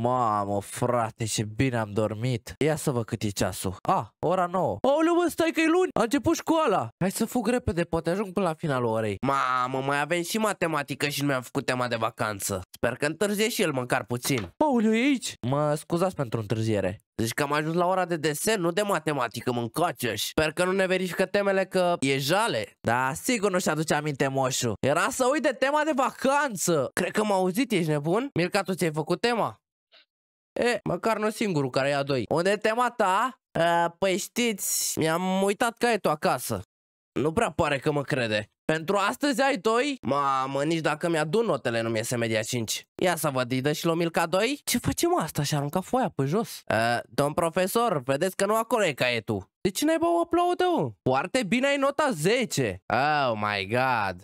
Mamă, frate, ce bine am dormit. Ia să văd cât e ceasul. Ah, ora 9. Aoleu, mă, stai că e luni. A început școala. Hai să fug repede, poate ajung până la finalul orei. Mamă, mai avem și matematică și nu mi-am făcut tema de vacanță. Sper că întârzie și el măcar puțin. Aoleu, e aici. Mă scuzați pentru întârziere. Deci că am ajuns la ora de desen, nu de matematică, mâncaceș. Sper că nu ne verifică temele că e jale. Da, sigur nu-și aduce aminte moșu. Era să uite tema de vacanță. Cred că m-a auzit, ești nebun? Mirca, tu ți-ai făcut tema? E, măcar nu singurul care ia doi. Unde tema ta? A, păi știți, mi-am uitat caietul acasă. Nu prea pare că mă crede. Pentru astăzi ai doi. Mamă, nici dacă mi-adun notele nu-mi iese media 5. Ia să văd, îi dă și Lomilca doi. Ce facem asta? Și arunca foaia pe jos. A, domn profesor, vedeți că nu acolo e caietul. De ce n-ai băut o Foarte bine ai nota 10. Oh my god.